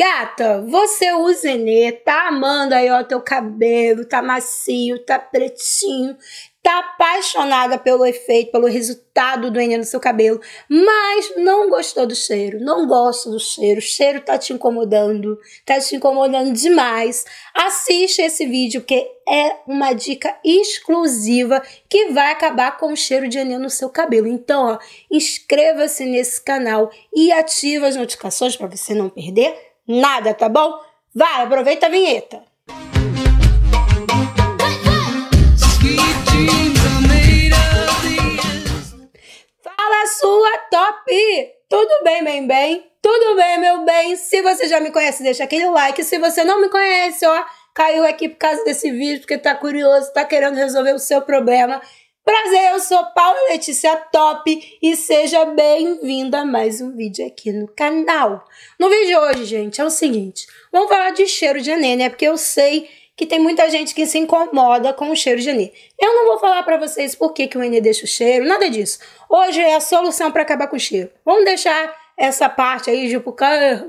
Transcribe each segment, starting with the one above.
Gata, você usa Enê, tá amando aí ó teu cabelo, tá macio, tá pretinho, tá apaixonada pelo efeito, pelo resultado do Enê no seu cabelo, mas não gostou do cheiro, não gosta do cheiro, o cheiro tá te incomodando, tá te incomodando demais. Assiste esse vídeo porque é uma dica exclusiva que vai acabar com o cheiro de Enê no seu cabelo. Então, ó, inscreva-se nesse canal e ative as notificações para você não perder nada, tá bom? Vai, aproveita a vinheta. Fala sua top! Tudo bem, bem, bem? Tudo bem, meu bem? Se você já me conhece, deixa aquele like. Se você não me conhece, ó, caiu aqui por causa desse vídeo porque tá curioso, tá querendo resolver o seu problema Prazer, eu sou Paula Letícia Top e seja bem-vinda a mais um vídeo aqui no canal. No vídeo de hoje, gente, é o seguinte, vamos falar de cheiro de nenê, né? Porque eu sei que tem muita gente que se incomoda com o cheiro de Enê. Eu não vou falar para vocês por que, que o Enê deixa o cheiro, nada disso. Hoje é a solução para acabar com o cheiro. Vamos deixar essa parte aí de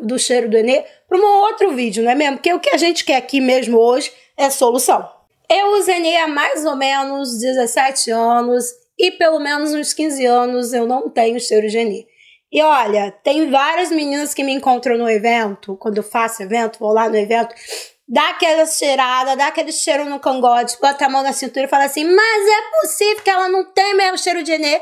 do cheiro do Enê para um outro vídeo, não é mesmo? Porque o que a gente quer aqui mesmo hoje é solução. Eu usei há mais ou menos 17 anos e pelo menos uns 15 anos eu não tenho cheiro de Eni. E olha, tem várias meninas que me encontram no evento, quando eu faço evento, vou lá no evento, dá aquela cheirada, dá aquele cheiro no cangote, bota a mão na cintura e fala assim: Mas é possível que ela não tenha mesmo cheiro de Eni?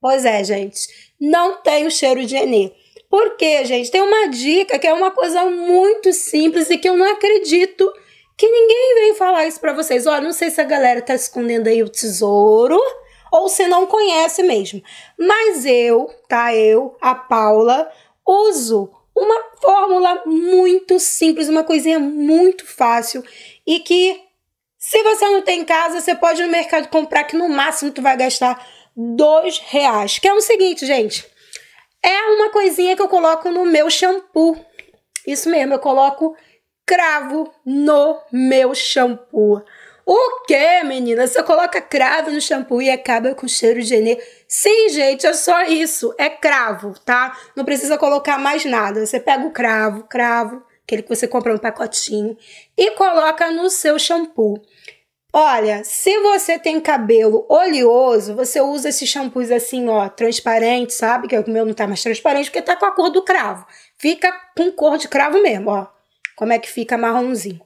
Pois é, gente, não tenho cheiro de Eni. Por quê, gente? Tem uma dica que é uma coisa muito simples e que eu não acredito que ninguém veio falar isso para vocês. Olha, não sei se a galera tá escondendo aí o tesouro ou se não conhece mesmo. Mas eu, tá? Eu, a Paula, uso uma fórmula muito simples, uma coisinha muito fácil e que se você não tem em casa, você pode ir no mercado comprar que no máximo tu vai gastar dois reais. Que é o seguinte, gente, é uma coisinha que eu coloco no meu shampoo. Isso mesmo, eu coloco cravo no meu shampoo. O que, menina? Você coloca cravo no shampoo e acaba com cheiro de enê. Sim, gente, é só isso. É cravo, tá? Não precisa colocar mais nada. Você pega o cravo, cravo, aquele que você compra no pacotinho, e coloca no seu shampoo. Olha, se você tem cabelo oleoso, você usa esses shampoos assim, ó, transparente, sabe? Que é o meu não tá mais transparente porque tá com a cor do cravo. Fica com cor de cravo mesmo, ó como é que fica marronzinho.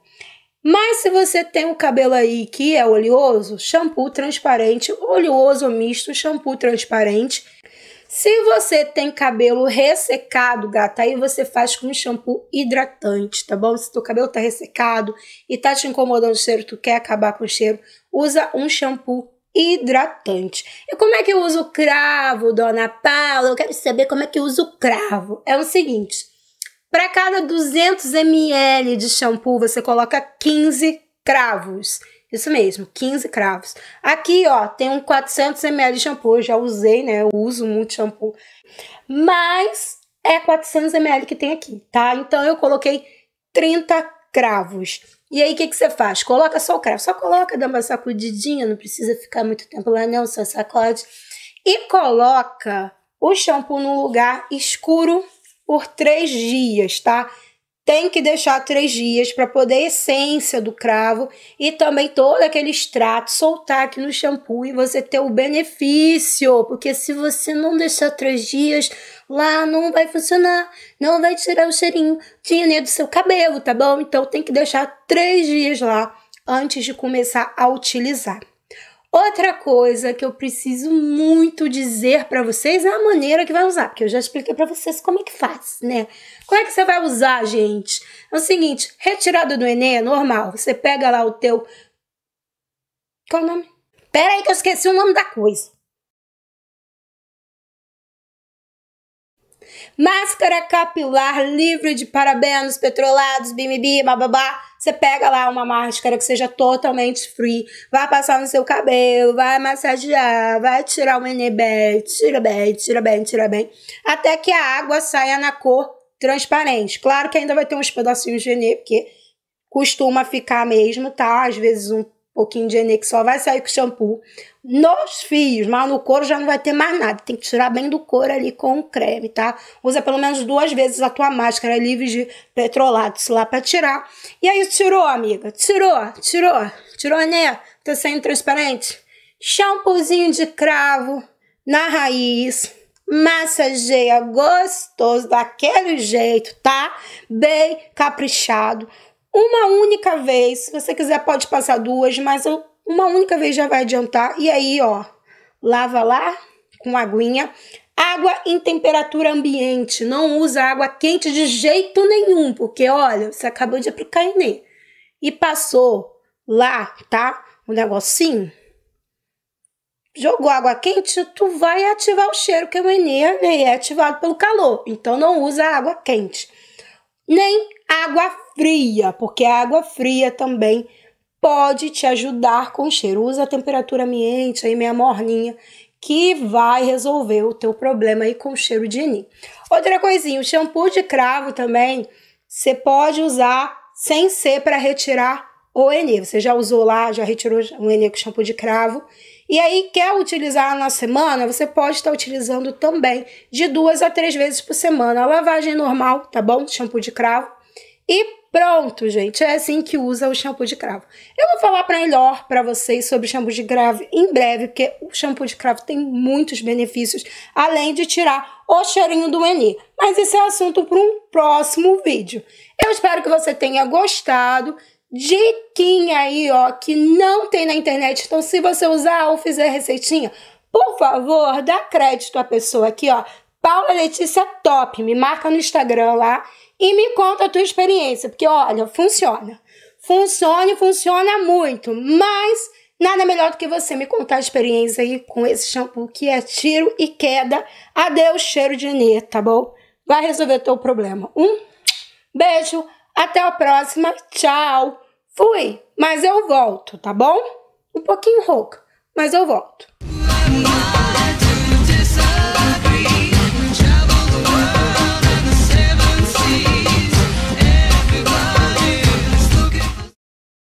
Mas se você tem o cabelo aí que é oleoso, shampoo transparente, oleoso misto, shampoo transparente. Se você tem cabelo ressecado, gata, aí você faz com shampoo hidratante, tá bom? Se teu cabelo tá ressecado e tá te incomodando o cheiro, tu quer acabar com o cheiro, usa um shampoo hidratante. E como é que eu uso o cravo, dona Paula? Eu quero saber como é que eu uso o cravo. É o seguinte, para cada 200 ml de shampoo, você coloca 15 cravos. Isso mesmo, 15 cravos. Aqui, ó, tem um 400 ml de shampoo. Eu já usei, né? Eu uso muito shampoo. Mas é 400 ml que tem aqui, tá? Então, eu coloquei 30 cravos. E aí, o que, que você faz? Coloca só o cravo. Só coloca, dá uma sacudidinha. Não precisa ficar muito tempo lá, não. Só sacode. E coloca o shampoo num lugar escuro por três dias, tá? Tem que deixar três dias para poder a essência do cravo e também todo aquele extrato soltar aqui no shampoo e você ter o benefício, porque se você não deixar três dias, lá não vai funcionar, não vai tirar o cheirinho tinha do seu cabelo, tá bom? Então tem que deixar três dias lá antes de começar a utilizar. Outra coisa que eu preciso muito dizer para vocês é a maneira que vai usar, porque eu já expliquei para vocês como é que faz, né? Como é que você vai usar, gente? É o seguinte, retirado do Enem é normal. Você pega lá o teu... Qual é o nome? Pera aí que eu esqueci o nome da coisa. Máscara capilar livre de parabenos, petrolados, bimibi, bababá. Você pega lá uma máscara que seja totalmente free, vai passar no seu cabelo, vai massagear, vai tirar o nenê bem, tira bem, tira bem, tira bem, até que a água saia na cor transparente. Claro que ainda vai ter uns pedacinhos de enê, porque costuma ficar mesmo, tá? Às vezes um pouquinho de Enê, que só vai sair com shampoo. Nos fios, mas no couro já não vai ter mais nada. Tem que tirar bem do couro ali com o creme, tá? Usa pelo menos duas vezes a tua máscara é livre de petrolatos lá pra tirar. E aí, tirou, amiga? Tirou, tirou, tirou, né? Tá sendo transparente? Shampoozinho de cravo na raiz massageia gostoso daquele jeito, tá? Bem caprichado. Uma única vez, se você quiser pode passar duas, mas uma única vez já vai adiantar. E aí, ó, lava lá com aguinha. Água em temperatura ambiente, não usa água quente de jeito nenhum, porque olha, você acabou de aplicar Enem e passou lá, tá? O um negocinho. Jogou água quente, tu vai ativar o cheiro, que o é Enem é ativado pelo calor, então não usa água quente nem água fria, porque a água fria também pode te ajudar com cheiro. Usa a temperatura ambiente aí, meia morninha, que vai resolver o teu problema aí com cheiro de enim. Outra coisinha, o shampoo de cravo também, você pode usar sem ser para retirar o enim. Você já usou lá, já retirou o enim com shampoo de cravo e aí, quer utilizar na semana? Você pode estar utilizando também de duas a três vezes por semana. A lavagem normal, tá bom? Shampoo de cravo. E pronto, gente. É assim que usa o shampoo de cravo. Eu vou falar para melhor para vocês sobre shampoo de cravo em breve, porque o shampoo de cravo tem muitos benefícios, além de tirar o cheirinho do Eni. Mas esse é assunto para um próximo vídeo. Eu espero que você tenha gostado diquinha aí, ó, que não tem na internet. Então, se você usar ou fizer receitinha, por favor, dá crédito à pessoa aqui, ó. Paula Letícia Top, me marca no Instagram lá e me conta a tua experiência, porque olha, funciona. Funciona e funciona muito, mas nada melhor do que você me contar a experiência aí com esse shampoo que é tiro e queda. Adeus, cheiro de neta, tá bom? Vai resolver teu problema. Um beijo. Até a próxima. Tchau. Fui, mas eu volto, tá bom? Um pouquinho rouca, mas eu volto.